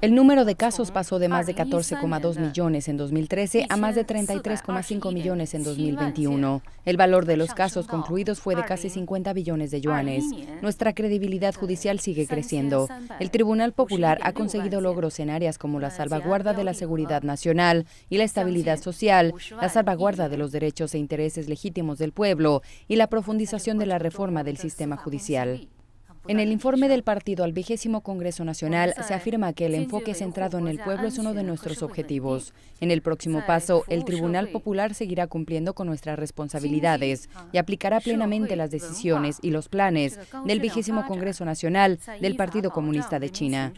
El número de casos pasó de más de 14,2 millones en 2013 a más de 33,5 millones en 2021. El valor de los casos concluidos fue de casi 50 billones de yuanes. Nuestra credibilidad judicial sigue creciendo. El Tribunal Popular ha conseguido logros en áreas como la salvaguarda de la seguridad nacional y la estabilidad social, la salvaguarda de los derechos e intereses legítimos del pueblo y la profundización de la reforma del sistema judicial. En el informe del partido al vigésimo Congreso Nacional se afirma que el enfoque centrado en el pueblo es uno de nuestros objetivos. En el próximo paso, el Tribunal Popular seguirá cumpliendo con nuestras responsabilidades y aplicará plenamente las decisiones y los planes del vigésimo Congreso Nacional del Partido Comunista de China.